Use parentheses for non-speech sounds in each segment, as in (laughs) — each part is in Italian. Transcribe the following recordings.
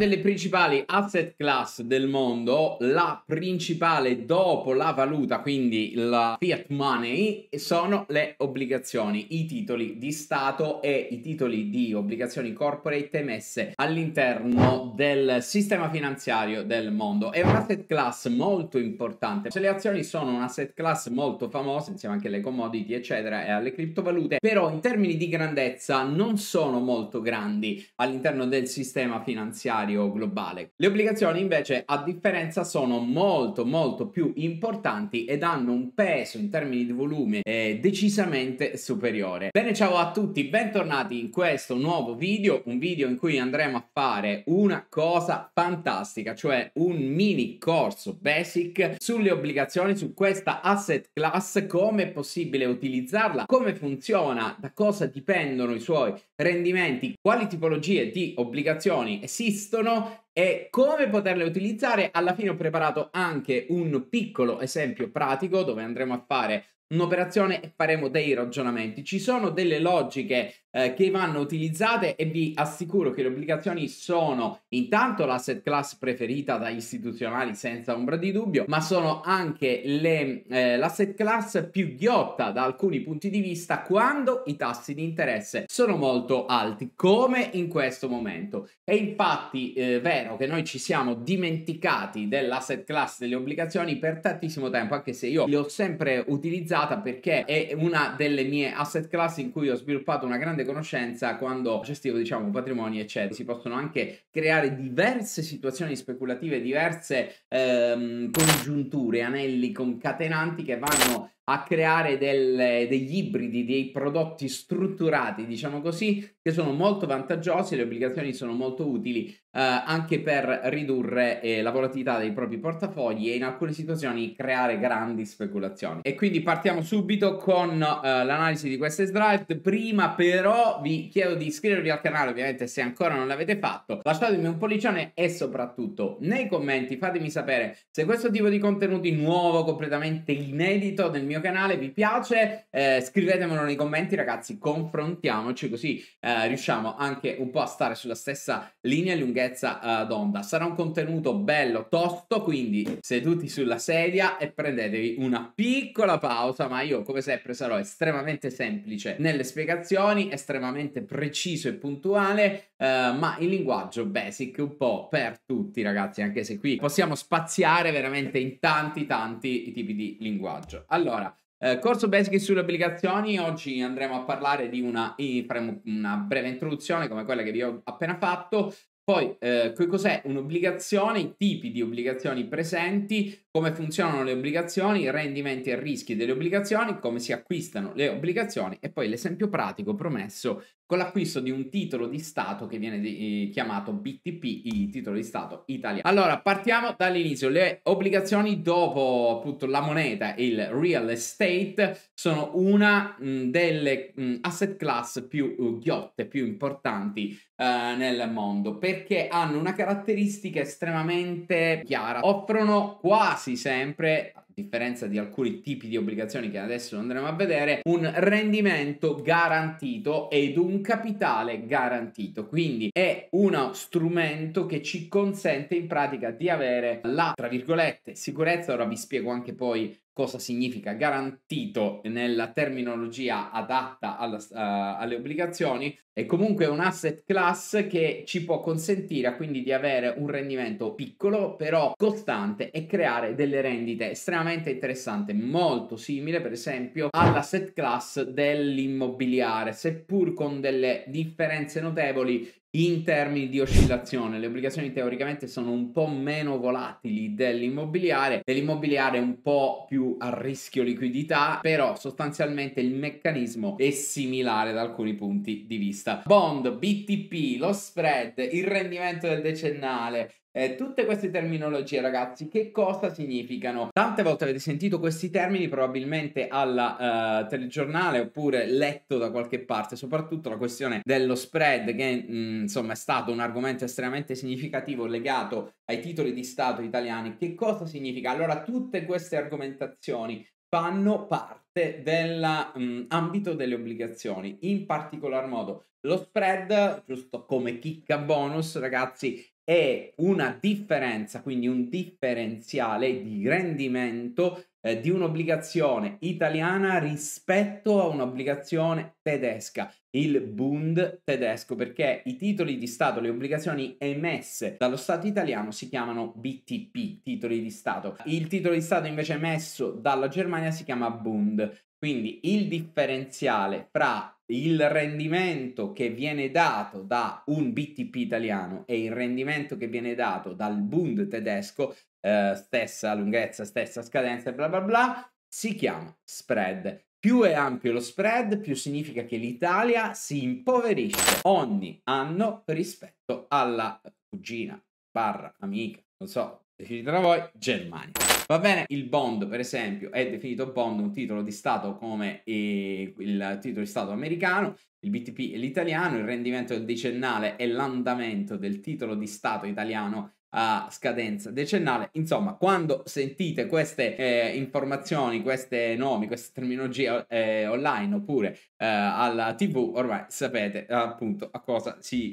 delle principali asset class del mondo, la principale dopo la valuta, quindi la fiat money, sono le obbligazioni, i titoli di Stato e i titoli di obbligazioni corporate emesse all'interno del sistema finanziario del mondo. È un asset class molto importante. Se le azioni sono un asset class molto famoso, insieme anche alle commodity, eccetera, e alle criptovalute, però in termini di grandezza non sono molto grandi all'interno del sistema finanziario monetario globale. Le obbligazioni invece a differenza sono molto molto più importanti ed hanno un peso in termini di volume eh, decisamente superiore. Bene ciao a tutti, bentornati in questo nuovo video, un video in cui andremo a fare una cosa fantastica, cioè un mini corso basic sulle obbligazioni, su questa asset class, come è possibile utilizzarla, come funziona, da cosa dipendono i suoi rendimenti, quali tipologie di obbligazioni esistono esistono e come poterle utilizzare. Alla fine ho preparato anche un piccolo esempio pratico dove andremo a fare un'operazione e faremo dei ragionamenti. Ci sono delle logiche eh, che vanno utilizzate e vi assicuro che le obbligazioni sono intanto l'asset class preferita da istituzionali senza ombra di dubbio, ma sono anche le, eh, l'asset class più ghiotta da alcuni punti di vista quando i tassi di interesse sono molto alti, come in questo momento. È infatti eh, vero che noi ci siamo dimenticati dell'asset class delle obbligazioni per tantissimo tempo, anche se io le ho sempre utilizzate considerata perché è una delle mie asset class in cui ho sviluppato una grande conoscenza quando gestivo diciamo patrimoni eccetera. Si possono anche creare diverse situazioni speculative, diverse ehm, congiunture, anelli concatenanti che vanno a creare del, degli ibridi, dei prodotti strutturati, diciamo così, che sono molto vantaggiosi, le obbligazioni sono molto utili eh, anche per ridurre eh, la volatilità dei propri portafogli e in alcune situazioni creare grandi speculazioni. E quindi partiamo subito con eh, l'analisi di queste slide. Prima però vi chiedo di iscrivervi al canale, ovviamente se ancora non l'avete fatto, lasciatemi un pollicione e soprattutto nei commenti fatemi sapere se questo tipo di contenuti nuovo, completamente inedito nel mio mio canale vi piace, eh, scrivetemelo nei commenti ragazzi, confrontiamoci così eh, riusciamo anche un po' a stare sulla stessa linea e lunghezza eh, d'onda. Sarà un contenuto bello, tosto, quindi seduti sulla sedia e prendetevi una piccola pausa, ma io come sempre sarò estremamente semplice nelle spiegazioni, estremamente preciso e puntuale, eh, ma il linguaggio basic un po' per tutti ragazzi, anche se qui possiamo spaziare veramente in tanti tanti tipi di linguaggio. Allora, eh, corso basic sulle obbligazioni, oggi andremo a parlare di una, faremo una breve introduzione come quella che vi ho appena fatto, poi eh, cos'è un'obbligazione, i tipi di obbligazioni presenti, come funzionano le obbligazioni, i rendimenti e rischi delle obbligazioni, come si acquistano le obbligazioni e poi l'esempio pratico promesso con l'acquisto di un titolo di Stato che viene di, eh, chiamato BTP, il titolo di Stato italiano. Allora, partiamo dall'inizio. Le obbligazioni dopo appunto la moneta e il real estate sono una mh, mm, delle mh, mm, asset class più uh, ghiotte, più importanti uh, nel mondo perché hanno una caratteristica estremamente chiara, offrono quasi tassi sempre, a differenza di alcuni tipi di obbligazioni che adesso andremo a vedere, un rendimento garantito ed un capitale garantito. Quindi è uno strumento che ci consente in pratica di avere la, tra virgolette, sicurezza. Ora vi spiego anche poi cosa significa garantito nella terminologia adatta alla, uh, alle obbligazioni, è comunque un asset class che ci può consentire quindi di avere un rendimento piccolo però costante e creare delle rendite estremamente interessanti, molto simile per esempio all'asset class dell'immobiliare, seppur con delle differenze notevoli in termini di oscillazione. Le obbligazioni teoricamente sono un po' meno volatili dell'immobiliare, dell'immobiliare un po' più a rischio liquidità, però sostanzialmente il meccanismo è similare da alcuni punti di vista. Bond, BTP, lo spread, il rendimento del decennale, eh, tutte queste terminologie, ragazzi, che cosa significano? Tante volte avete sentito questi termini probabilmente alla uh, telegiornale oppure letto da qualche parte, soprattutto la questione dello spread, che mh, mm, insomma è stato un argomento estremamente significativo legato ai titoli di Stato italiani. Che cosa significa? Allora, tutte queste argomentazioni fanno parte dell'ambito mm, delle obbligazioni, in particolar modo lo spread, giusto come chicca bonus, ragazzi, è una differenza, quindi un differenziale di rendimento eh, di un'obbligazione italiana rispetto a un'obbligazione tedesca, il Bund tedesco, perché i titoli di Stato, le obbligazioni emesse dallo Stato italiano si chiamano BTP, titoli di Stato. Il titolo di Stato invece emesso dalla Germania si chiama Bund. Quindi il differenziale fra il rendimento che viene dato da un BTP italiano e il rendimento che viene dato dal Bund tedesco, eh, stessa lunghezza, stessa scadenza, bla bla bla, si chiama spread. Più è ampio lo spread, più significa che l'Italia si impoverisce ogni anno rispetto alla cugina, barra, amica, non so, decidete da voi, Germania. Va bene, il bond per esempio è definito bond un titolo di Stato come eh, il titolo di Stato americano, il BTP è l'italiano, il rendimento del decennale è l'andamento del titolo di Stato italiano a scadenza decennale. Insomma, quando sentite queste eh, informazioni, queste nomi, queste terminologie eh, online oppure eh, alla TV, ormai sapete appunto a cosa si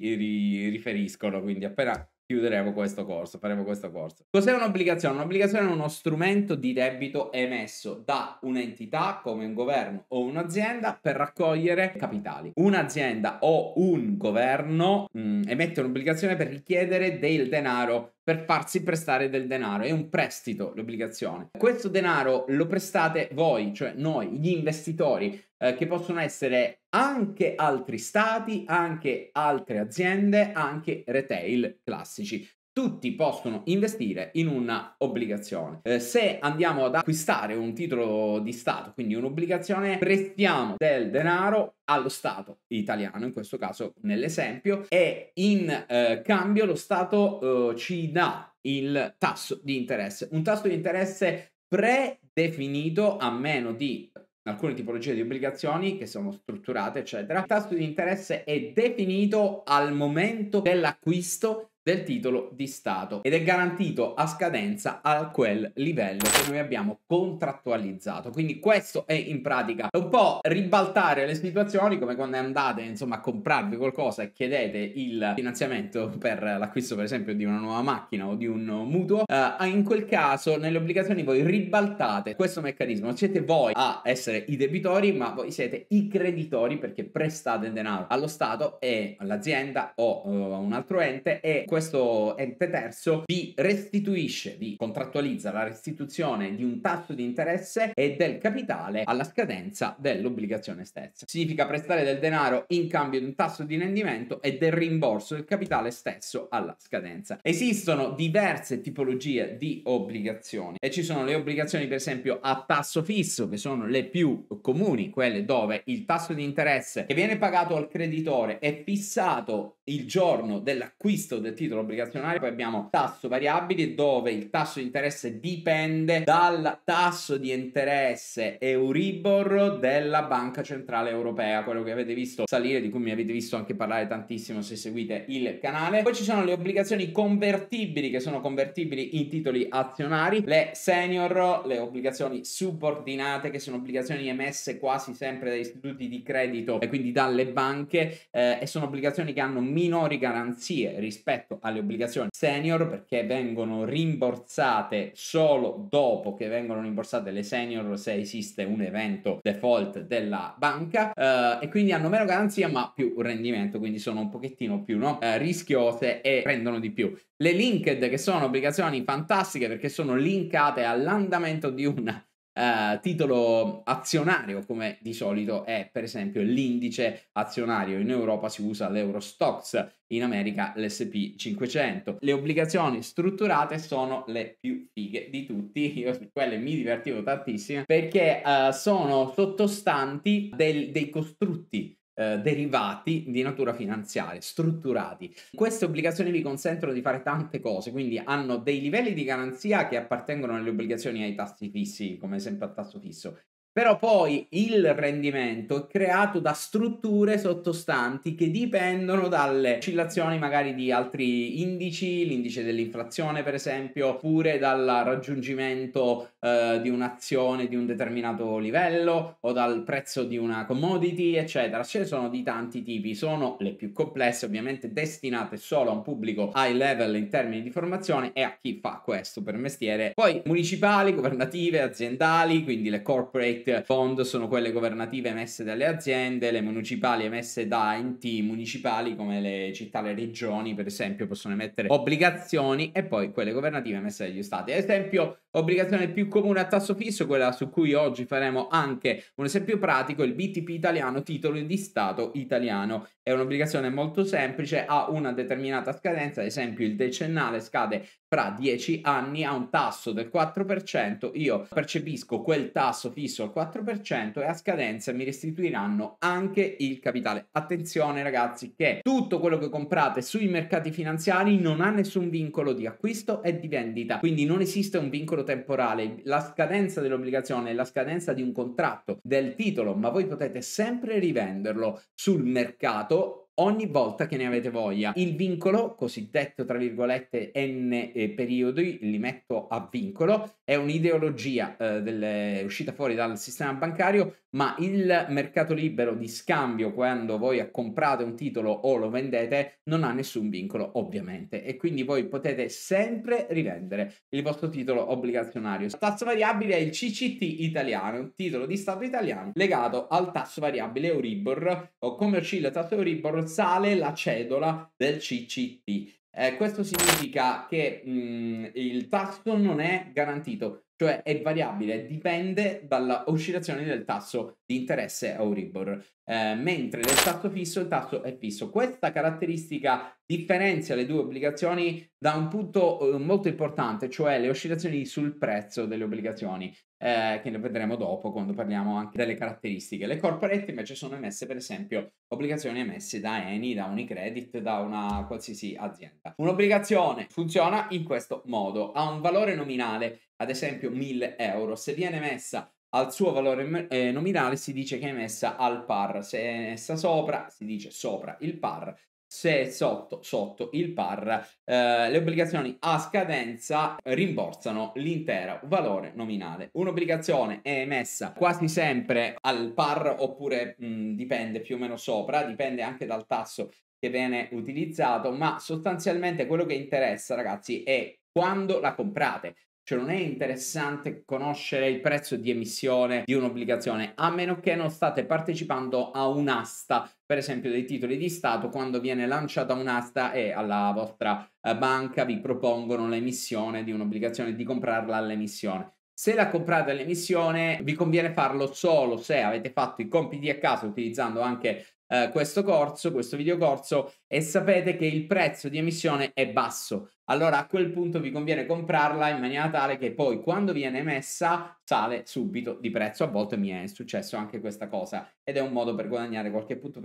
riferiscono. Quindi appena chiuderemo questo corso, faremo questo corso. Cos'è un'obbligazione? Un'obbligazione è uno strumento di debito emesso da un'entità come un governo o un'azienda per raccogliere capitali. Un'azienda o un governo mh, mm, emette un'obbligazione per richiedere del denaro per farsi prestare del denaro, è un prestito l'obbligazione. Questo denaro lo prestate voi, cioè noi, gli investitori, eh, che possono essere anche altri stati, anche altre aziende, anche retail classici tutti possono investire in un'obbligazione. Eh, se andiamo ad acquistare un titolo di Stato, quindi un'obbligazione, prestiamo del denaro allo Stato italiano, in questo caso nell'esempio, e in eh, cambio lo Stato eh, ci dà il tasso di interesse, un tasso di interesse predefinito a meno di alcune tipologie di obbligazioni che sono strutturate, eccetera. Il tasso di interesse è definito al momento dell'acquisto del titolo di Stato ed è garantito a scadenza a quel livello che noi abbiamo contrattualizzato. Quindi questo è in pratica un po' ribaltare le situazioni come quando andate insomma a comprarvi qualcosa e chiedete il finanziamento per l'acquisto per esempio di una nuova macchina o di un mutuo. Uh, in quel caso nelle obbligazioni voi ribaltate questo meccanismo, siete voi a essere i debitori ma voi siete i creditori perché prestate denaro allo Stato e all'azienda o uh, a un altro ente e questo questo ente terzo vi restituisce, vi contrattualizza la restituzione di un tasso di interesse e del capitale alla scadenza dell'obbligazione stessa. Significa prestare del denaro in cambio di un tasso di rendimento e del rimborso del capitale stesso alla scadenza. Esistono diverse tipologie di obbligazioni e ci sono le obbligazioni per esempio a tasso fisso che sono le più comuni, quelle dove il tasso di interesse che viene pagato al creditore è fissato il giorno dell'acquisto del titolo titolo obbligazionario, poi abbiamo tasso variabile dove il tasso di interesse dipende dal tasso di interesse Euribor della Banca Centrale Europea, quello che avete visto salire, di cui mi avete visto anche parlare tantissimo se seguite il canale. Poi ci sono le obbligazioni convertibili che sono convertibili in titoli azionari, le senior, le obbligazioni subordinate che sono obbligazioni emesse quasi sempre da istituti di credito e quindi dalle banche eh, e sono obbligazioni che hanno minori garanzie rispetto rispetto alle obbligazioni senior perché vengono rimborsate solo dopo che vengono rimborsate le senior se esiste un evento default della banca eh, e quindi hanno meno garanzia ma più rendimento quindi sono un pochettino più no? eh, rischiose e prendono di più le linked che sono obbligazioni fantastiche perché sono linkate all'andamento di una eh, titolo azionario, come di solito è per esempio l'indice azionario. In Europa si usa l'Eurostox, in America l'SP 500. Le obbligazioni strutturate sono le più fighe di tutti, (laughs) io su quelle mi divertivo tantissimo perché eh, sono sottostanti del, dei costrutti eh, derivati di natura finanziaria, strutturati. Queste obbligazioni vi consentono di fare tante cose, quindi hanno dei livelli di garanzia che appartengono alle obbligazioni ai tassi fissi, come sempre a tasso fisso, però poi il rendimento è creato da strutture sottostanti che dipendono dalle oscillazioni magari di altri indici, l'indice dell'inflazione per esempio, oppure dal raggiungimento eh, di un'azione di un determinato livello o dal prezzo di una commodity, eccetera. Ce ne sono di tanti tipi, sono le più complesse ovviamente destinate solo a un pubblico high level in termini di formazione e a chi fa questo per mestiere. Poi municipali, governative, aziendali, quindi le corporate state bond eh, sono quelle governative emesse dalle aziende, le municipali emesse da enti municipali come le città, le regioni per esempio possono emettere obbligazioni e poi quelle governative emesse dagli stati. Ad esempio obbligazione più comune a tasso fisso, quella su cui oggi faremo anche un esempio pratico, il BTP italiano, titolo di Stato italiano. È un'obbligazione molto semplice, ha una determinata scadenza, ad esempio il decennale scade fra 10 anni, ha un tasso del 4%, io percepisco quel tasso fisso al 4% e a scadenza mi restituiranno anche il capitale. Attenzione ragazzi che tutto quello che comprate sui mercati finanziari non ha nessun vincolo di acquisto e di vendita, quindi non esiste un vincolo temporale, la scadenza dell'obbligazione, la scadenza di un contratto, del titolo, ma voi potete sempre rivenderlo sul mercato ogni volta che ne avete voglia. Il vincolo, cosiddetto tra virgolette N eh, periodi, li metto a vincolo, è un'ideologia eh, delle... uscita fuori dal sistema bancario, ma il mercato libero di scambio, quando voi comprate un titolo o lo vendete, non ha nessun vincolo, ovviamente, e quindi voi potete sempre rivendere il vostro titolo obbligazionario. Il tasso variabile è il CCT italiano, un titolo di Stato italiano legato al tasso variabile Euribor, o come oscilla il tasso Euribor dorsale la cedola del CCT. Eh, questo significa che mh, mm, il tasso non è garantito, cioè è variabile, dipende dall'oscillazione del tasso di interesse Euribor. Eh, mentre nel tasso fisso il tasso è fisso. Questa caratteristica differenzia le due obbligazioni da un punto eh, molto importante, cioè le oscillazioni sul prezzo delle obbligazioni, eh, che ne vedremo dopo quando parliamo anche delle caratteristiche. Le corporate invece sono emesse, per esempio, obbligazioni emesse da Eni, da Unicredit, da una qualsiasi azienda. Un'obbligazione funziona in questo modo, ha un valore nominale, ad esempio 1000 euro, se viene emessa al suo valore eh, nominale si dice che è messa al par, se è messa sopra si dice sopra il par, se è sotto sotto il par, eh, le obbligazioni a scadenza rimborsano l'intero valore nominale. Un'obbligazione è emessa quasi sempre al par oppure mh, mm, dipende più o meno sopra, dipende anche dal tasso che viene utilizzato, ma sostanzialmente quello che interessa ragazzi è quando la comprate. Cioè non è interessante conoscere il prezzo di emissione di un'obbligazione, a meno che non state partecipando a un'asta, per esempio dei titoli di Stato, quando viene lanciata un'asta e alla vostra eh, banca vi propongono l'emissione di un'obbligazione, di comprarla all'emissione. Se la comprate all'emissione vi conviene farlo solo se avete fatto i compiti a casa utilizzando anche eh, questo corso, questo videocorso e sapete che il prezzo di emissione è basso. Allora a quel punto vi conviene comprarla in maniera tale che poi quando viene emessa sale subito di prezzo. A volte mi è successo anche questa cosa ed è un modo per guadagnare qualche punto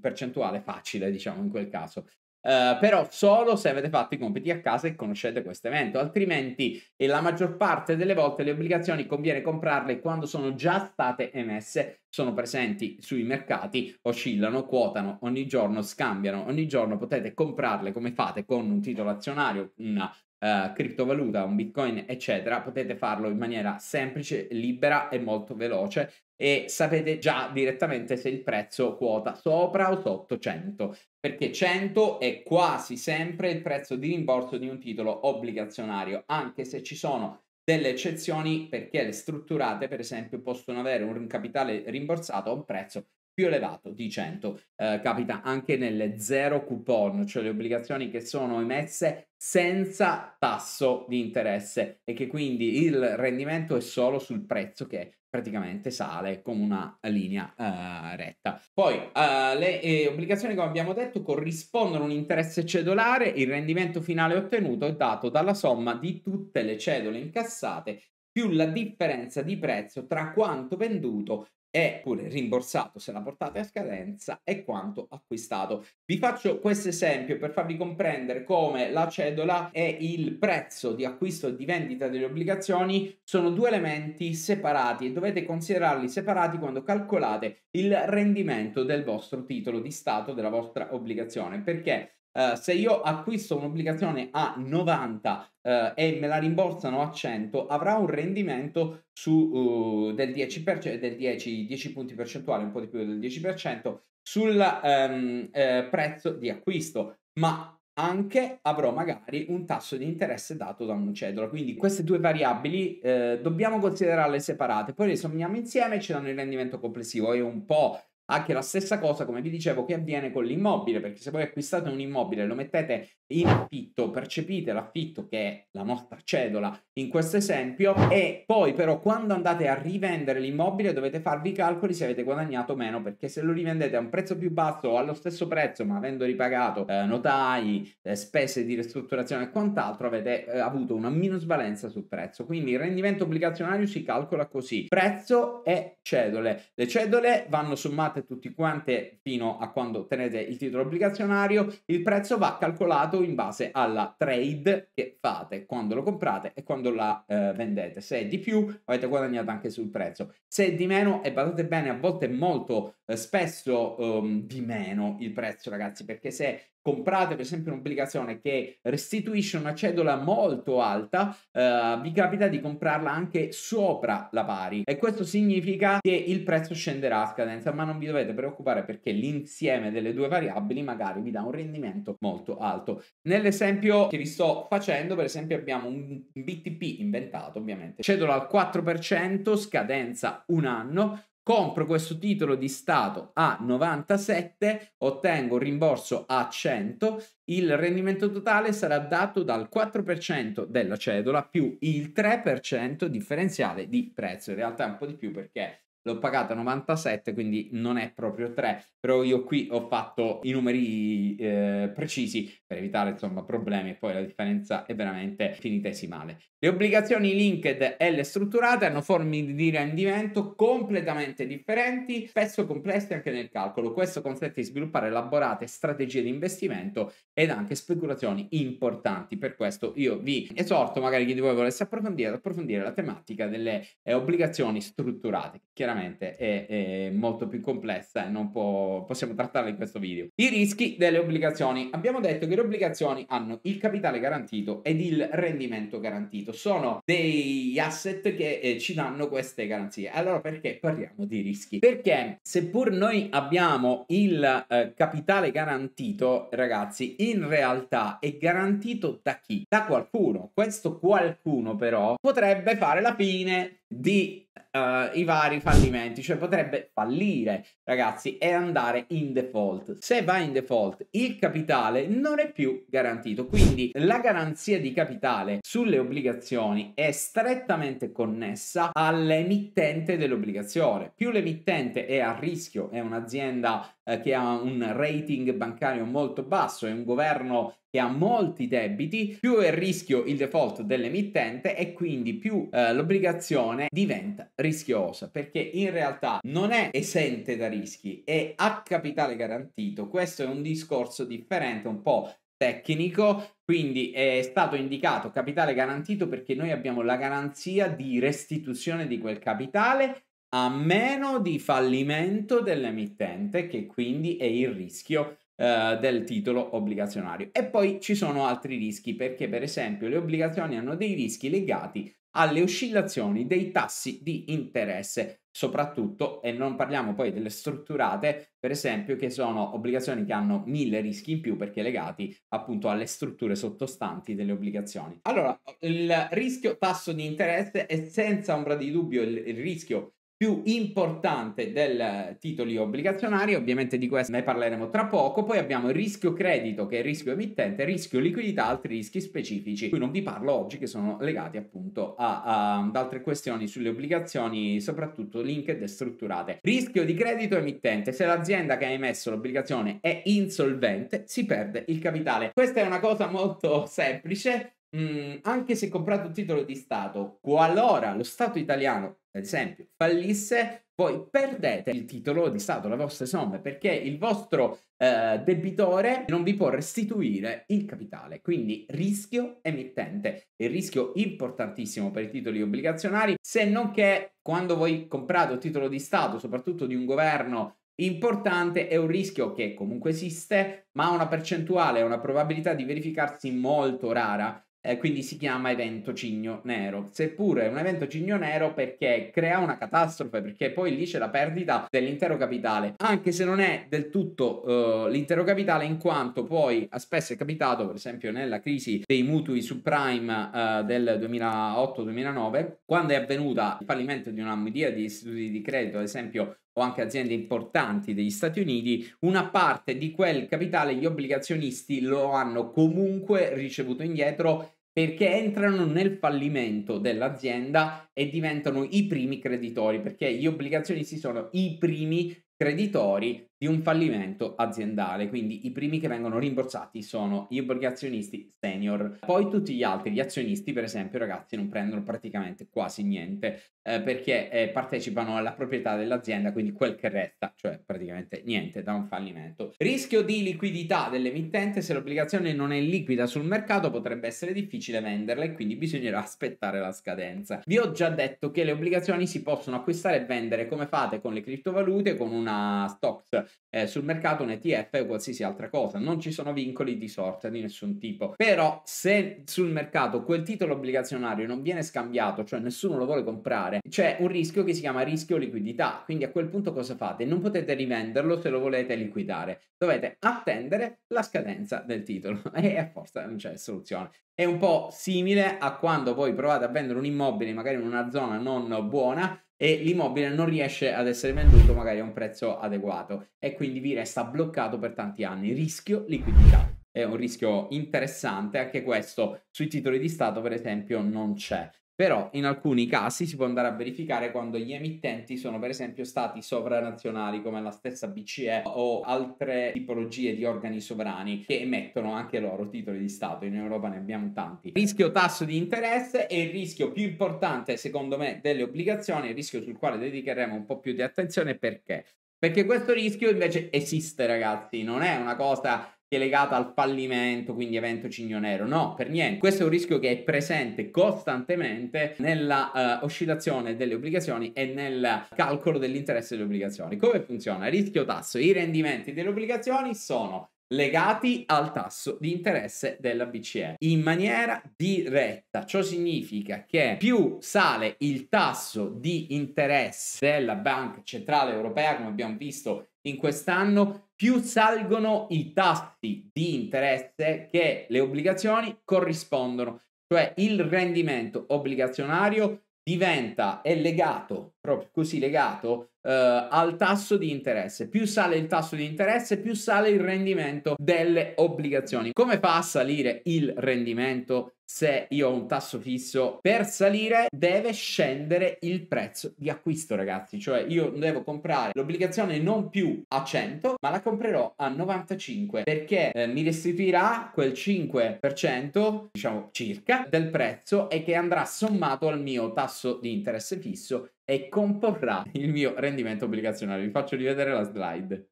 percentuale facile, diciamo in quel caso. Uh, però solo se avete fatto i compiti a casa e conoscete questo evento, altrimenti e la maggior parte delle volte le obbligazioni conviene comprarle quando sono già state emesse, sono presenti sui mercati, oscillano, quotano ogni giorno, scambiano ogni giorno, potete comprarle come fate con un titolo azionario, una uh, criptovaluta, un bitcoin, eccetera, potete farlo in maniera semplice, libera e molto veloce e sapete già direttamente se il prezzo quota sopra o sotto 100 perché 100 è quasi sempre il prezzo di rimborso di un titolo obbligazionario, anche se ci sono delle eccezioni perché le strutturate, per esempio, possono avere un capitale rimborsato a un prezzo più elevato di 100. Eh, capita anche nelle zero coupon, cioè le obbligazioni che sono emesse senza tasso di interesse e che quindi il rendimento è solo sul prezzo che praticamente sale come una linea uh, retta. Poi uh, le eh, obbligazioni, come abbiamo detto, corrispondono a un interesse cedolare, il rendimento finale ottenuto è dato dalla somma di tutte le cedole incassate più la differenza di prezzo tra quanto venduto è pure rimborsato se la portate a scadenza e quanto acquistato. Vi faccio questo esempio per farvi comprendere come la cedola e il prezzo di acquisto e di vendita delle obbligazioni sono due elementi separati e dovete considerarli separati quando calcolate il rendimento del vostro titolo di stato della vostra obbligazione perché eh, se io acquisto un'obbligazione a 90 uh, eh, e me la rimborsano a 100, avrà un rendimento su, uh, del, 10%, del 10, 10 punti percentuali, un po' di più del 10%, sul um, eh, prezzo di acquisto, ma anche avrò magari un tasso di interesse dato da un cedola. Quindi queste due variabili eh, dobbiamo considerarle separate, poi le sommiamo insieme e ci danno il rendimento complessivo. È un po' anche la stessa cosa, come vi dicevo, che avviene con l'immobile, perché se voi acquistate un immobile, lo mettete in affitto, percepite l'affitto che è la nostra cedola in questo esempio, e poi però quando andate a rivendere l'immobile dovete farvi i calcoli se avete guadagnato o meno, perché se lo rivendete a un prezzo più basso o allo stesso prezzo, ma avendo ripagato eh, notai, eh, spese di ristrutturazione e quant'altro, avete eh, avuto una minusvalenza sul prezzo. Quindi il rendimento obbligazionario si calcola così, prezzo e cedole. Le cedole vanno sommate state tutti quante fino a quando tenete il titolo obbligazionario, il prezzo va calcolato in base alla trade che fate quando lo comprate e quando la eh, vendete. Se è di più avete guadagnato anche sul prezzo, se è di meno e badate bene a volte molto eh, spesso ehm, di meno il prezzo ragazzi perché se comprate per esempio un'applicazione che restituisce una cedola molto alta, eh, vi capita di comprarla anche sopra la pari e questo significa che il prezzo scenderà a scadenza, ma non vi dovete preoccupare perché l'insieme delle due variabili magari vi dà un rendimento molto alto. Nell'esempio che vi sto facendo, per esempio, abbiamo un BTP inventato, ovviamente, cedola al 4%, scadenza un anno, compro questo titolo di Stato a 97, ottengo un rimborso a 100, il rendimento totale sarà dato dal 4% della cedola più il 3% differenziale di prezzo, in realtà è un po' di più perché l'ho pagata 97, quindi non è proprio 3, però io qui ho fatto i numeri eh, precisi per evitare insomma problemi e poi la differenza è veramente finitesimale. Le obbligazioni linked e le strutturate hanno forme di rendimento completamente differenti, spesso complesse anche nel calcolo. Questo consente di sviluppare elaborate strategie di investimento ed anche speculazioni importanti. Per questo io vi esorto, magari chi di voi volesse approfondire, ad approfondire la tematica delle eh, obbligazioni strutturate. Chiaramente chiaramente è, è molto più complessa e non può, possiamo trattarla in questo video. I rischi delle obbligazioni. Abbiamo detto che le obbligazioni hanno il capitale garantito ed il rendimento garantito. Sono degli asset che eh, ci danno queste garanzie. Allora perché parliamo di rischi? Perché seppur noi abbiamo il eh, capitale garantito, ragazzi, in realtà è garantito da chi? Da qualcuno. Questo qualcuno però potrebbe fare la fine di uh, i vari fallimenti, cioè potrebbe fallire, ragazzi, e andare in default. Se va in default, il capitale non è più garantito, quindi la garanzia di capitale sulle obbligazioni è strettamente connessa all'emittente dell'obbligazione. Più l'emittente è a rischio, è un'azienda eh, che ha un rating bancario molto basso e un governo che ha molti debiti, più è il rischio il default dell'emittente e quindi più eh, l'obbligazione diventa rischiosa perché in realtà non è esente da rischi, è a capitale garantito. Questo è un discorso differente, un po' tecnico, quindi è stato indicato capitale garantito perché noi abbiamo la garanzia di restituzione di quel capitale a meno di fallimento dell'emittente, che quindi è il rischio eh, del titolo obbligazionario. E poi ci sono altri rischi, perché per esempio le obbligazioni hanno dei rischi legati alle oscillazioni dei tassi di interesse, soprattutto, e non parliamo poi delle strutturate, per esempio, che sono obbligazioni che hanno mille rischi in più perché legati appunto alle strutture sottostanti delle obbligazioni. Allora, il rischio tasso di interesse è senza ombra di dubbio il, il rischio più importante del eh, titolo obbligazionario, ovviamente di questo ne parleremo tra poco, poi abbiamo il rischio credito che è il rischio emittente, rischio liquidità, altri rischi specifici, cui non vi parlo oggi che sono legati appunto a, a, ad altre questioni sulle obbligazioni, soprattutto linked e strutturate. Rischio di credito emittente, se l'azienda che ha emesso l'obbligazione è insolvente si perde il capitale. Questa è una cosa molto semplice, mh, mm, anche se comprato un titolo di Stato, qualora lo Stato italiano, ad esempio, fallisse, voi perdete il titolo di Stato, le vostre somme, perché il vostro eh, debitore non vi può restituire il capitale. Quindi rischio emittente, il rischio importantissimo per i titoli obbligazionari, se non che quando voi comprate un titolo di Stato, soprattutto di un governo importante, è un rischio che comunque esiste, ma ha una percentuale, una probabilità di verificarsi molto rara eh, quindi si chiama evento cigno nero. Seppure è un evento cigno nero perché crea una catastrofe, perché poi lì c'è la perdita dell'intero capitale, anche se non è del tutto uh, l'intero capitale, in quanto poi a spesso è capitato, per esempio nella crisi dei mutui subprime uh, del 2008-2009, quando è avvenuta il fallimento di una midia di istituti di credito, ad esempio o anche aziende importanti degli Stati Uniti, una parte di quel capitale gli obbligazionisti lo hanno comunque ricevuto indietro perché entrano nel fallimento dell'azienda e diventano i primi creditori, perché gli obbligazionisti sono i primi creditori di un fallimento aziendale, quindi i primi che vengono rimborsati sono gli obbligazionisti senior, poi tutti gli altri, gli azionisti per esempio ragazzi non prendono praticamente quasi niente eh, perché eh, partecipano alla proprietà dell'azienda, quindi quel che resta, cioè praticamente niente da un fallimento. Rischio di liquidità dell'emittente, se l'obbligazione non è liquida sul mercato potrebbe essere difficile venderla e quindi bisognerà aspettare la scadenza. Vi ho già detto che le obbligazioni si possono acquistare e vendere come fate con le criptovalute, con una stocks eh, sul mercato un ETF o qualsiasi altra cosa, non ci sono vincoli di sorta di nessun tipo. Però se sul mercato quel titolo obbligazionario non viene scambiato, cioè nessuno lo vuole comprare, c'è un rischio che si chiama rischio liquidità. Quindi a quel punto cosa fate? Non potete rivenderlo se lo volete liquidare. Dovete attendere la scadenza del titolo (laughs) e a forza non c'è soluzione. È un po' simile a quando voi provate a vendere un immobile magari in una zona non buona e l'immobile non riesce ad essere venduto magari a un prezzo adeguato e quindi vi resta bloccato per tanti anni. Rischio liquidità. È un rischio interessante, anche questo sui titoli di Stato per esempio non c'è però in alcuni casi si può andare a verificare quando gli emittenti sono per esempio stati sovranazionali come la stessa BCE o altre tipologie di organi sovrani che emettono anche loro titoli di Stato, in Europa ne abbiamo tanti. Rischio tasso di interesse è il rischio più importante secondo me delle obbligazioni, il rischio sul quale dedicheremo un po' più di attenzione perché? Perché questo rischio invece esiste, ragazzi, non è una cosa è legata al fallimento, quindi evento cigno nero. No, per niente. Questo è un rischio che è presente costantemente nella uh, oscillazione delle obbligazioni e nel calcolo dell'interesse delle obbligazioni. Come funziona? Rischio tasso. I rendimenti delle obbligazioni sono legati al tasso di interesse della BCE in maniera diretta. Ciò significa che più sale il tasso di interesse della Banca Centrale Europea, come abbiamo visto in quest'anno, più salgono i tassi di interesse che le obbligazioni corrispondono, cioè il rendimento obbligazionario diventa, è legato, proprio così legato, eh, al tasso di interesse. Più sale il tasso di interesse, più sale il rendimento delle obbligazioni. Come fa a salire il rendimento se io ho un tasso fisso per salire deve scendere il prezzo di acquisto ragazzi cioè io devo comprare l'obbligazione non più a 100 ma la comprerò a 95 perché eh, mi restituirà quel 5% diciamo circa del prezzo e che andrà sommato al mio tasso di interesse fisso e comporrà il mio rendimento obbligazionario vi faccio rivedere la slide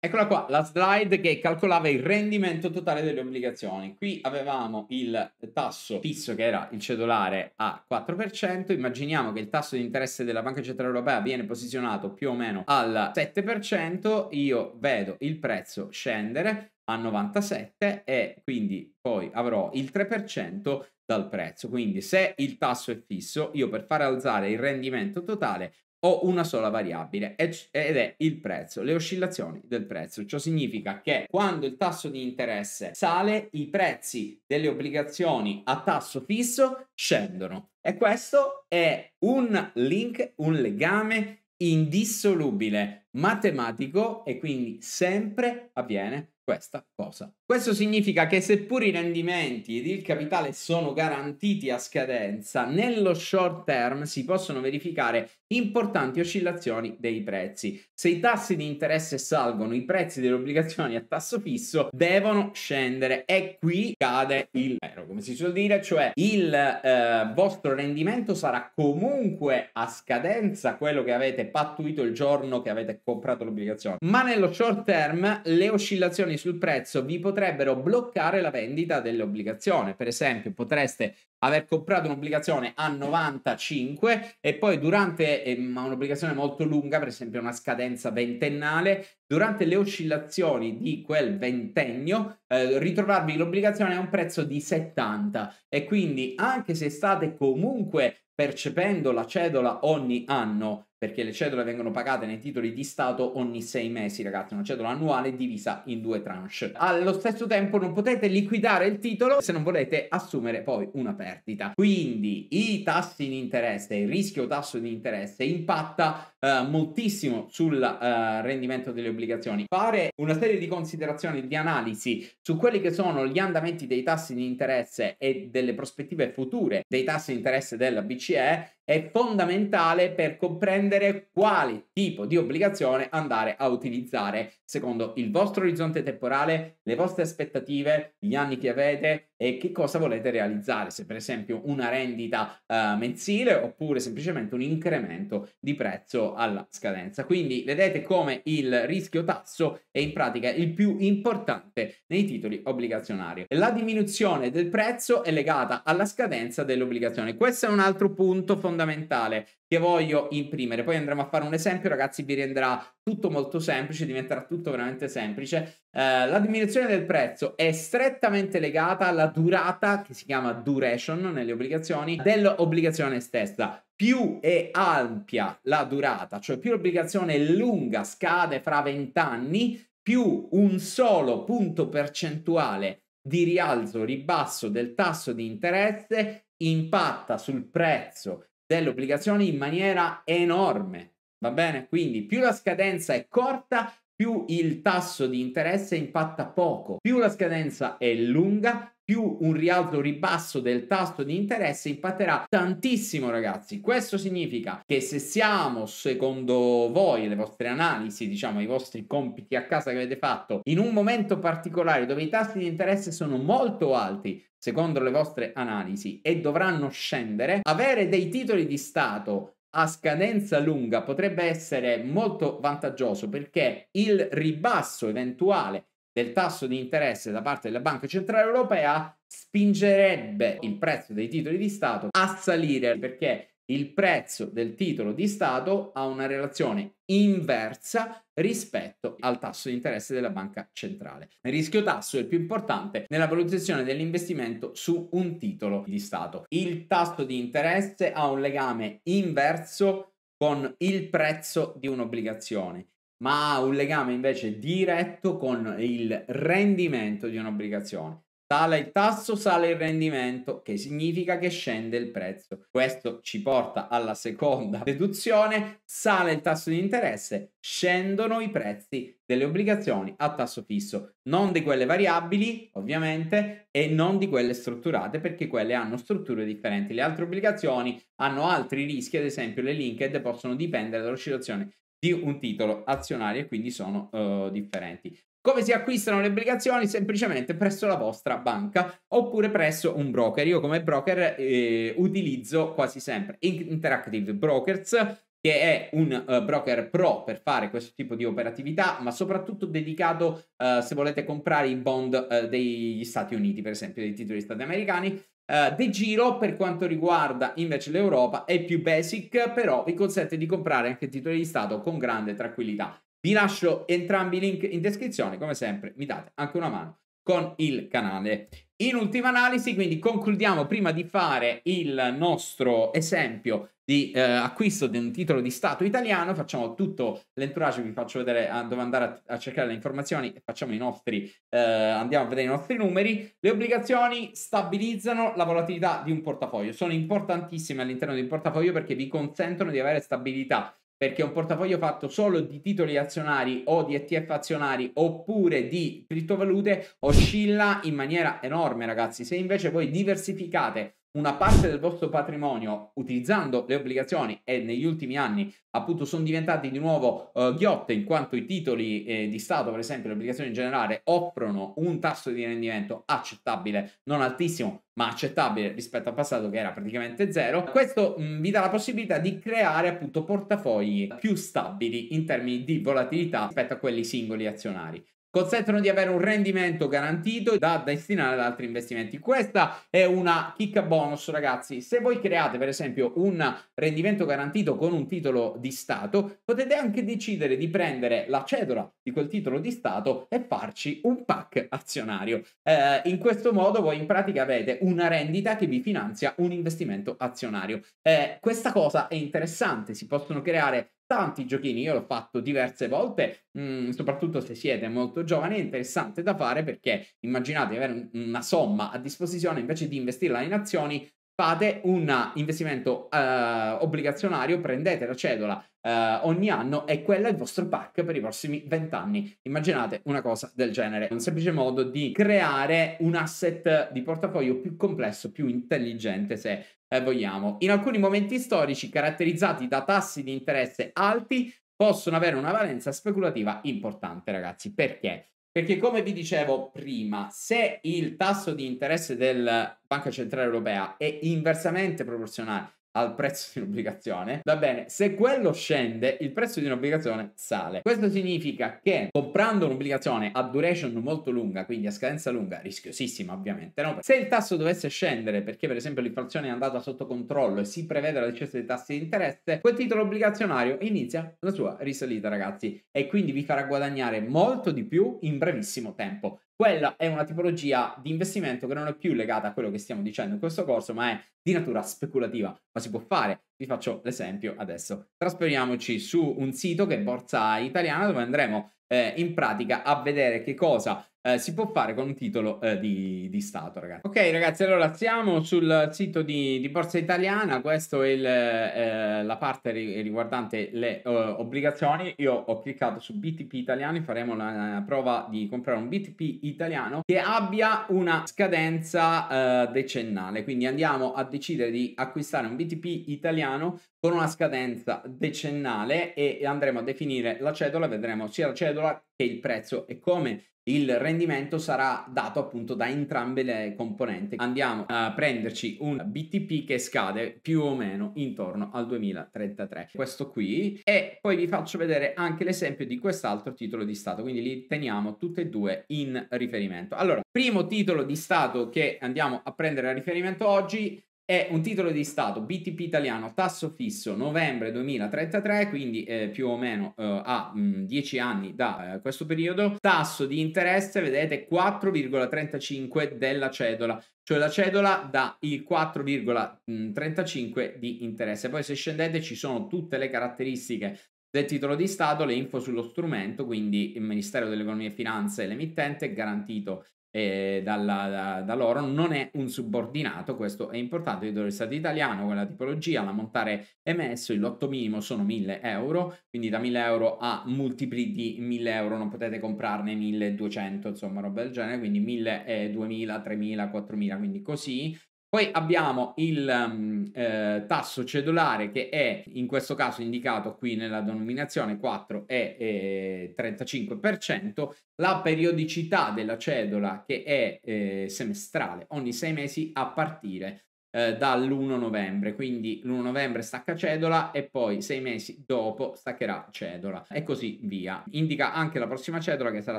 Eccola qua, la slide che calcolava il rendimento totale delle obbligazioni. Qui avevamo il tasso fisso che era il cedolare a 4%, immaginiamo che il tasso di interesse della Banca Centrale Europea viene posizionato più o meno al 7%, io vedo il prezzo scendere a 97 e quindi poi avrò il 3% dal prezzo. Quindi se il tasso è fisso, io per fare alzare il rendimento totale ho una sola variabile ed è il prezzo, le oscillazioni del prezzo. Ciò significa che quando il tasso di interesse sale, i prezzi delle obbligazioni a tasso fisso scendono. E questo è un link, un legame indissolubile, matematico e quindi sempre avviene questa cosa. Questo significa che seppur i rendimenti ed il capitale sono garantiti a scadenza, nello short term si possono verificare importanti oscillazioni dei prezzi. Se i tassi di interesse salgono, i prezzi delle obbligazioni a tasso fisso devono scendere e qui cade il vero, come si suol dire, cioè il eh, vostro rendimento sarà comunque a scadenza quello che avete pattuito il giorno che avete comprato l'obbligazione, ma nello short term le oscillazioni sul prezzo vi potrebbero potrebbero bloccare la vendita dell'obbligazione. Per esempio, potreste aver comprato un'obbligazione a 95 e poi durante eh, un'obbligazione molto lunga, per esempio una scadenza ventennale, durante le oscillazioni di quel ventennio eh, ritrovarvi l'obbligazione a un prezzo di 70 e quindi anche se state comunque percependo la cedola ogni anno perché le cedole vengono pagate nei titoli di Stato ogni sei mesi, ragazzi, una cedola annuale divisa in due tranche. Allo stesso tempo non potete liquidare il titolo se non volete assumere poi una perdita. Quindi i tassi di interesse, il rischio tasso di interesse impatta eh, moltissimo sul eh, rendimento delle obbligazioni, fare una serie di considerazioni, di analisi su quelli che sono gli andamenti dei tassi di interesse e delle prospettive future dei tassi di interesse della BCE è fondamentale per comprendere quale tipo di obbligazione andare a utilizzare secondo il vostro orizzonte temporale, le vostre aspettative, gli anni che avete e che cosa volete realizzare, se per esempio una rendita eh, mensile oppure semplicemente un incremento di prezzo alla scadenza. Quindi vedete come il rischio tasso è in pratica il più importante nei titoli obbligazionari. La diminuzione del prezzo è legata alla scadenza dell'obbligazione. Questo è un altro punto fondamentale fondamentale che voglio imprimere. Poi andremo a fare un esempio, ragazzi, vi renderà tutto molto semplice, diventerà tutto veramente semplice. Eh, la diminuzione del prezzo è strettamente legata alla durata, che si chiama duration nelle obbligazioni, dell'obbligazione stessa. Più è ampia la durata, cioè più l'obbligazione è lunga, scade fra 20 anni, più un solo punto percentuale di rialzo ribasso del tasso di interesse impatta sul prezzo delle obbligazioni in maniera enorme. Va bene? Quindi più la scadenza è corta, più il tasso di interesse impatta poco. Più la scadenza è lunga, più un rialzo ribasso del tasso di interesse impatterà tantissimo ragazzi questo significa che se siamo secondo voi le vostre analisi diciamo i vostri compiti a casa che avete fatto in un momento particolare dove i tassi di interesse sono molto alti secondo le vostre analisi e dovranno scendere avere dei titoli di stato a scadenza lunga potrebbe essere molto vantaggioso perché il ribasso eventuale del tasso di interesse da parte della Banca Centrale Europea spingerebbe il prezzo dei titoli di Stato a salire perché il prezzo del titolo di Stato ha una relazione inversa rispetto al tasso di interesse della banca centrale. Il rischio tasso è il più importante nella valutazione dell'investimento su un titolo di Stato. Il tasso di interesse ha un legame inverso con il prezzo di un'obbligazione ma ha un legame invece diretto con il rendimento di un'obbligazione. Sale il tasso, sale il rendimento, che significa che scende il prezzo. Questo ci porta alla seconda deduzione, sale il tasso di interesse, scendono i prezzi delle obbligazioni a tasso fisso, non di quelle variabili ovviamente e non di quelle strutturate perché quelle hanno strutture differenti. Le altre obbligazioni hanno altri rischi, ad esempio le linked possono dipendere dall'oscillazione di un titolo azionario e quindi sono uh, differenti. Come si acquistano le obbligazioni? Semplicemente presso la vostra banca oppure presso un broker. Io come broker eh, utilizzo quasi sempre Interactive Brokers, che è un uh, broker pro per fare questo tipo di operatività, ma soprattutto dedicato uh, se volete comprare i bond uh, degli Stati Uniti, per esempio, dei titoli stati americani, eh, de Giro per quanto riguarda invece l'Europa è più basic, però vi consente di comprare anche titoli di Stato con grande tranquillità. Vi lascio entrambi i link in descrizione, come sempre mi date anche una mano con il canale. In ultima analisi, quindi concludiamo prima di fare il nostro esempio di eh, acquisto di un titolo di Stato italiano, facciamo tutto l'entourage, vi faccio vedere a, ah, dove andare a, a, cercare le informazioni e facciamo i nostri, eh, andiamo a vedere i nostri numeri. Le obbligazioni stabilizzano la volatilità di un portafoglio, sono importantissime all'interno di un portafoglio perché vi consentono di avere stabilità perché un portafoglio fatto solo di titoli azionari o di ETF azionari oppure di criptovalute oscilla in maniera enorme, ragazzi. Se invece voi diversificate una parte del vostro patrimonio utilizzando le obbligazioni e negli ultimi anni appunto sono diventati di nuovo uh, ghiotte in quanto i titoli eh, di Stato, per esempio le obbligazioni in generale, offrono un tasso di rendimento accettabile, non altissimo ma accettabile rispetto al passato che era praticamente zero. Questo mh, mm, vi dà la possibilità di creare appunto portafogli più stabili in termini di volatilità rispetto a quelli singoli azionari consentono di avere un rendimento garantito da destinare ad altri investimenti. Questa è una chicca bonus, ragazzi. Se voi create, per esempio, un rendimento garantito con un titolo di Stato, potete anche decidere di prendere la cedola di quel titolo di Stato e farci un pack azionario. Eh, in questo modo voi in pratica avete una rendita che vi finanzia un investimento azionario. Eh, questa cosa è interessante, si possono creare tanti giochini, io l'ho fatto diverse volte, mh, mm, soprattutto se siete molto giovani, è interessante da fare perché immaginate di avere una somma a disposizione invece di investirla in azioni, fate un investimento eh, obbligazionario, prendete la cedola eh, ogni anno e quello è il vostro pack per i prossimi 20 anni. Immaginate una cosa del genere. un semplice modo di creare un asset di portafoglio più complesso, più intelligente se eh, vogliamo. In alcuni momenti storici caratterizzati da tassi di interesse alti, possono avere una valenza speculativa importante, ragazzi. Perché? Perché come vi dicevo prima, se il tasso di interesse della Banca Centrale Europea è inversamente proporzionale al prezzo di un'obbligazione, va bene, se quello scende, il prezzo di un'obbligazione sale. Questo significa che comprando un'obbligazione a duration molto lunga, quindi a scadenza lunga, rischiosissima ovviamente, no? se il tasso dovesse scendere perché per esempio l'inflazione è andata sotto controllo e si prevede la discesa dei tassi di interesse, quel titolo obbligazionario inizia la sua risalita ragazzi e quindi vi farà guadagnare molto di più in brevissimo tempo. Quella è una tipologia di investimento che non è più legata a quello che stiamo dicendo in questo corso, ma è di natura speculativa, ma si può fare. Vi faccio l'esempio adesso. Trasferiamoci su un sito che è Borsa Italiana dove andremo eh, in pratica a vedere che cosa eh, si può fare con un titolo eh, di, di, Stato, ragazzi. Ok, ragazzi, allora siamo sul sito di, di Borsa Italiana. Questa è il, eh, la parte riguardante le eh, obbligazioni. Io ho cliccato su BTP italiani, faremo la prova di comprare un BTP italiano che abbia una scadenza eh, decennale. Quindi andiamo a decidere di acquistare un BTP italiano con una scadenza decennale e andremo a definire la cedola, vedremo sia la cedola che il prezzo e come il rendimento sarà dato appunto da entrambe le componenti. Andiamo a prenderci un BTP che scade più o meno intorno al 2033. Questo qui e poi vi faccio vedere anche l'esempio di quest'altro titolo di Stato, quindi li teniamo tutti e due in riferimento. Allora, primo titolo di Stato che andiamo a prendere a riferimento oggi è un titolo di Stato BTP italiano tasso fisso novembre 2033, quindi eh, più o meno eh, a mh, 10 anni da eh, questo periodo, tasso di interesse vedete 4,35 della cedola, cioè la cedola dà il 4,35 di interesse. Poi se scendete ci sono tutte le caratteristiche del titolo di Stato, le info sullo strumento, quindi il Ministero dell'Economia e Finanze e l'emittente, garantito eh, dalla, da, da, loro, non è un subordinato, questo è importante, il dolore stato italiano, quella tipologia, la montare emesso, il lotto minimo sono 1000 euro, quindi da 1000 euro a multipli di 1000 euro non potete comprarne 1200, insomma roba del genere, quindi 1000, eh, 2000, 3000, 4000, quindi così, poi abbiamo il ehm, eh, tasso cellulare che è in questo caso indicato qui nella denominazione 4 è eh, 35%, la periodicità della cedola che è eh, semestrale ogni sei mesi a partire eh, dall'1 novembre, quindi l'1 novembre stacca cedola e poi sei mesi dopo staccherà cedola e così via. Indica anche la prossima cedola che sarà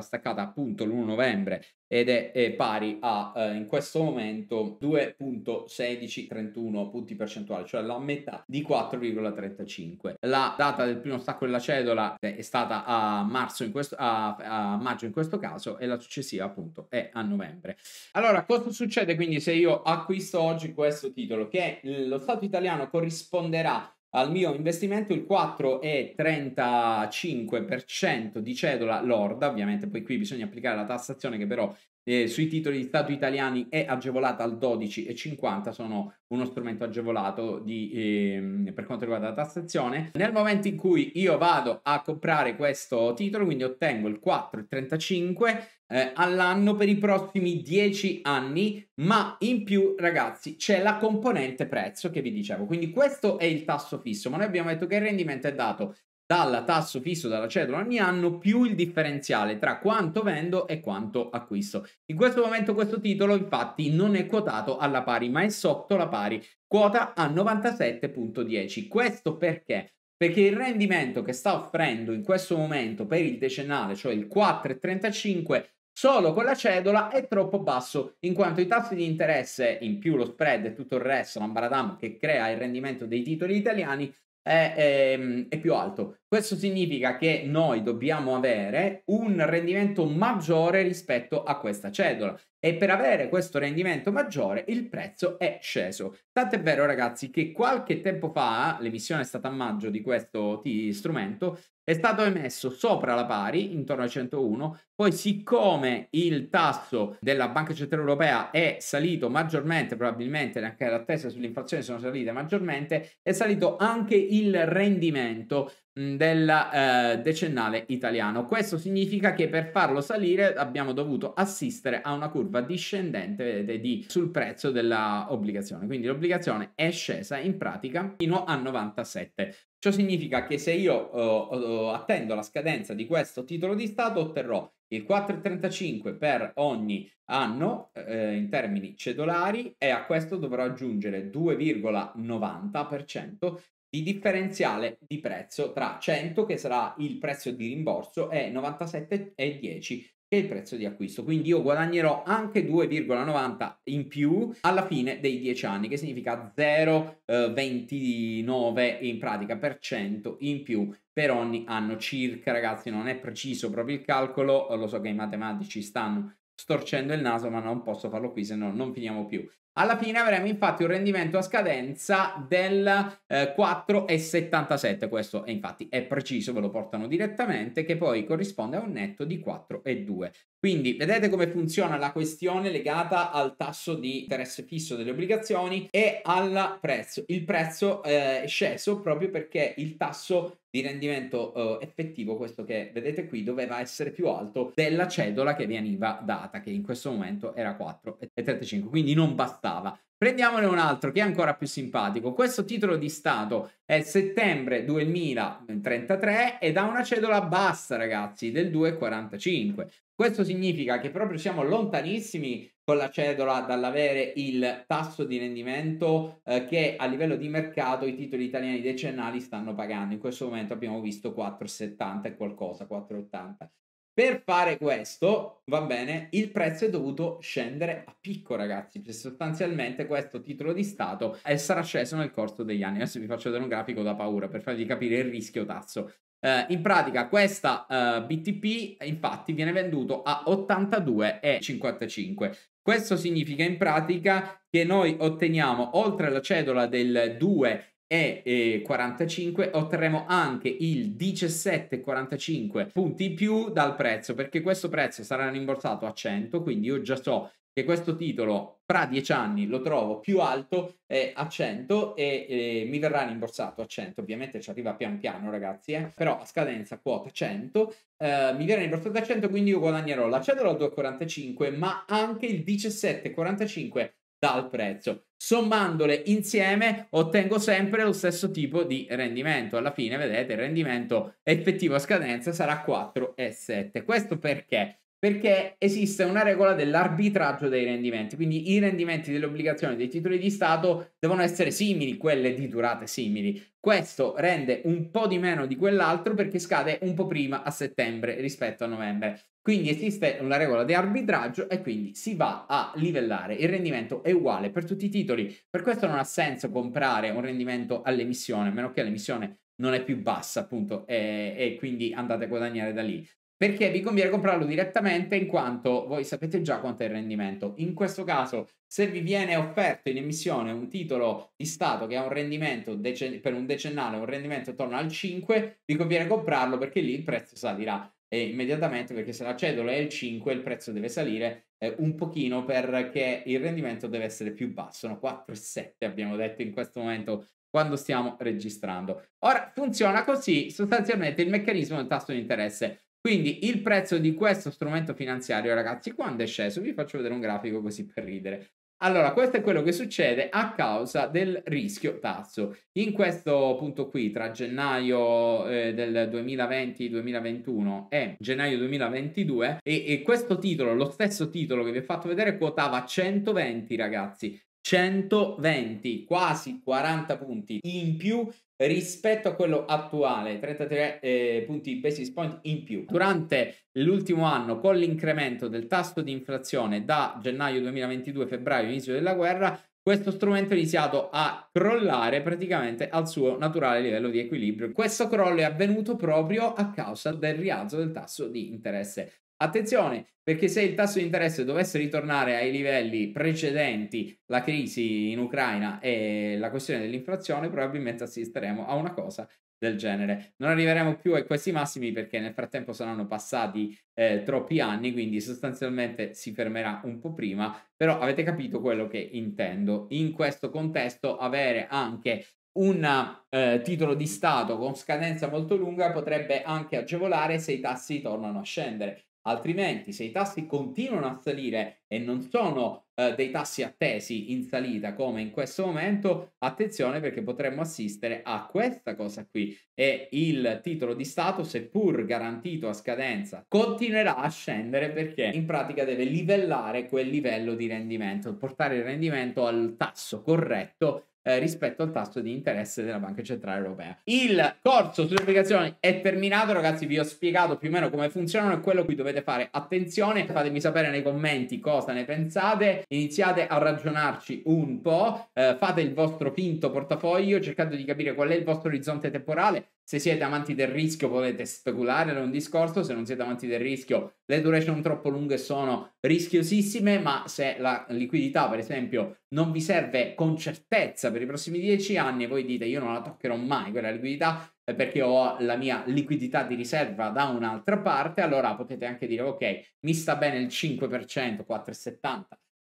staccata appunto l'1 novembre ed è, è pari a eh, in questo momento 2.1631 punti percentuali, cioè la metà di 4,35. La data del primo stacco della cedola eh, è stata a marzo in questo a, a maggio in questo caso e la successiva appunto è a novembre. Allora, cosa succede quindi se io acquisto oggi questo titolo che lo Stato italiano corrisponderà al mio investimento il 4,35% di cedola lorda, ovviamente poi qui bisogna applicare la tassazione che però eh, sui titoli di Stato italiani è agevolata al 12,50, sono uno strumento agevolato di, eh, per quanto riguarda la tassazione. Nel momento in cui io vado a comprare questo titolo, quindi ottengo il 4,35 eh, all'anno per i prossimi 10 anni, ma in più ragazzi c'è la componente prezzo che vi dicevo, quindi questo è il tasso fisso, ma noi abbiamo detto che il rendimento è dato dal tasso fisso, dalla cedola ogni anno, più il differenziale tra quanto vendo e quanto acquisto. In questo momento questo titolo infatti non è quotato alla pari, ma è sotto la pari, quota a 97.10. Questo perché? Perché il rendimento che sta offrendo in questo momento per il decennale, cioè il 4,35, solo con la cedola è troppo basso, in quanto i tassi di interesse, in più lo spread e tutto il resto, l'ambaradam che crea il rendimento dei titoli italiani, è, è, ehm, è, più alto. Questo significa che noi dobbiamo avere un rendimento maggiore rispetto a questa cedola e per avere questo rendimento maggiore il prezzo è sceso. Tant'è vero ragazzi che qualche tempo fa, l'emissione è stata a maggio di questo strumento, è stato emesso sopra la pari, intorno ai 101, poi siccome il tasso della Banca Centrale Europea è salito maggiormente, probabilmente anche l'attesa sull'inflazione sono salite maggiormente, è salito anche il rendimento del eh, decennale italiano. Questo significa che per farlo salire abbiamo dovuto assistere a una curva discendente vedete, di, sul prezzo dell'obbligazione. Quindi l'obbligazione è scesa in pratica fino a 97. Ciò significa che se io eh, eh, attendo la scadenza di questo titolo di Stato otterrò il 4,35 per ogni anno eh, in termini cedolari e a questo dovrò aggiungere 2,90% di differenziale di prezzo tra 100 che sarà il prezzo di rimborso e 97,10 che è il prezzo di acquisto. Quindi io guadagnerò anche 2,90 in più alla fine dei 10 anni, che significa 0,29 eh, in pratica per cento in più per ogni anno circa. Ragazzi, non è preciso proprio il calcolo, lo so che i matematici stanno storcendo il naso, ma non posso farlo qui, se no non finiamo più alla fine avremo infatti un rendimento a scadenza del eh, 4,77. Questo è infatti è preciso, ve lo portano direttamente, che poi corrisponde a un netto di 4,2. Quindi vedete come funziona la questione legata al tasso di interesse fisso delle obbligazioni e al prezzo. Il prezzo eh, è sceso proprio perché il tasso di rendimento eh, effettivo, questo che vedete qui doveva essere più alto della cedola che veniva data, che in questo momento era 4,35, quindi non bastava. Prendiamone un altro che è ancora più simpatico. Questo titolo di Stato è settembre 2033 eh, ed ha una cedola bassa, ragazzi, del 2,45. Questo significa che proprio siamo lontanissimi con la cedola dall'avere il tasso di rendimento eh, che a livello di mercato i titoli italiani decennali stanno pagando. In questo momento abbiamo visto 4,70 e qualcosa, 4,80. Per fare questo, va bene, il prezzo è dovuto scendere a picco, ragazzi. Cioè, sostanzialmente questo titolo di Stato è, sarà sceso nel corso degli anni. Adesso vi faccio vedere un grafico da paura per farvi capire il rischio tasso. Eh, in pratica questa eh, BTP infatti viene venduto a 82,55 questo significa in pratica che noi otteniamo, oltre alla cedola del 2 e 45 eh, otterremo anche il 17,45 punti in più dal prezzo perché questo prezzo sarà rimborsato a 100 quindi io già so che questo titolo fra dieci anni lo trovo più alto eh, a 100 e eh, mi verrà rimborsato a 100, ovviamente ci arriva pian piano ragazzi, eh? però a scadenza quota 100, eh, mi verrà rimborsato a 100 quindi io guadagnerò la cedola a 2,45 ma anche il 17,45 dal prezzo. Sommandole insieme ottengo sempre lo stesso tipo di rendimento. Alla fine, vedete, il rendimento effettivo a scadenza sarà 4,7. Questo perché? Perché esiste una regola dell'arbitraggio dei rendimenti, quindi i rendimenti delle obbligazioni dei titoli di Stato devono essere simili, quelle di durate simili. Questo rende un po' di meno di quell'altro perché scade un po' prima a settembre rispetto a novembre. Quindi esiste una regola di arbitraggio e quindi si va a livellare. Il rendimento è uguale per tutti i titoli. Per questo non ha senso comprare un rendimento all'emissione, a meno che l'emissione non è più bassa, appunto, e, e, quindi andate a guadagnare da lì perché vi conviene comprarlo direttamente in quanto voi sapete già quanto è il rendimento. In questo caso, se vi viene offerto in emissione un titolo di Stato che ha un rendimento decen- per un decennale, un rendimento attorno al 5, vi conviene comprarlo perché lì il prezzo salirà eh, immediatamente perché se la cedola è il 5 il prezzo deve salire eh, un pochino perché il rendimento deve essere più basso, no? 4,7 abbiamo detto in questo momento quando stiamo registrando. Ora funziona così sostanzialmente il meccanismo del tasso di interesse. Quindi il prezzo di questo strumento finanziario, ragazzi, quando è sceso? Vi faccio vedere un grafico così per ridere. Allora, questo è quello che succede a causa del rischio tasso. In questo punto qui, tra gennaio eh, del 2020-2021 e gennaio 2022, e, e, questo titolo, lo stesso titolo che vi ho fatto vedere, quotava 120 ragazzi. 120, quasi 40 punti in più rispetto a quello attuale, 33 eh, punti basis point in più. Durante l'ultimo anno, con l'incremento del tasso di inflazione da gennaio 2022, febbraio, inizio della guerra, questo strumento è iniziato a crollare praticamente al suo naturale livello di equilibrio. Questo crollo è avvenuto proprio a causa del rialzo del tasso di interesse. Attenzione, perché se il tasso di interesse dovesse ritornare ai livelli precedenti la crisi in Ucraina e la questione dell'inflazione, probabilmente assisteremo a una cosa del genere. Non arriveremo più a questi massimi perché nel frattempo saranno passati eh, troppi anni, quindi sostanzialmente si fermerà un po' prima, però avete capito quello che intendo. In questo contesto avere anche un eh, titolo di Stato con scadenza molto lunga potrebbe anche agevolare se i tassi tornano a scendere altrimenti se i tassi continuano a salire e non sono eh, dei tassi attesi in salita come in questo momento, attenzione perché potremmo assistere a questa cosa qui e il titolo di Stato, seppur garantito a scadenza, continuerà a scendere perché in pratica deve livellare quel livello di rendimento, portare il rendimento al tasso corretto eh, rispetto al tasso di interesse della Banca Centrale Europea. Il corso sulle obbligazioni è terminato, ragazzi. Vi ho spiegato più o meno come funzionano e quello cui dovete fare attenzione. Fatemi sapere nei commenti cosa ne pensate. Iniziate a ragionarci un po'. Eh, fate il vostro finto portafoglio, cercando di capire qual è il vostro orizzonte temporale. Se siete amanti del rischio potete speculare, è un discorso, se non siete amanti del rischio le duration troppo lunghe sono rischiosissime, ma se la liquidità per esempio non vi serve con certezza per i prossimi dieci anni e voi dite io non la toccherò mai quella liquidità eh, perché ho la mia liquidità di riserva da un'altra parte, allora potete anche dire ok mi sta bene il 5%, 4,70%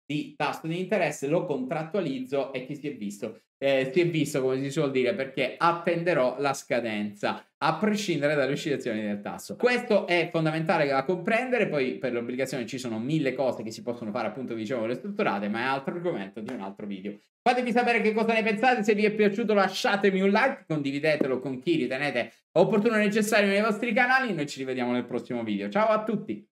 di tasso di interesse, lo contrattualizzo e chi si è visto eh, si è visto come si suol dire perché attenderò la scadenza a prescindere dalle oscillazioni del tasso questo è fondamentale da comprendere poi per l'obbligazione ci sono mille cose che si possono fare appunto diciamo le strutturate ma è altro argomento di un altro video fatemi sapere che cosa ne pensate se vi è piaciuto lasciatemi un like condividetelo con chi ritenete opportuno e necessario nei vostri canali noi ci rivediamo nel prossimo video ciao a tutti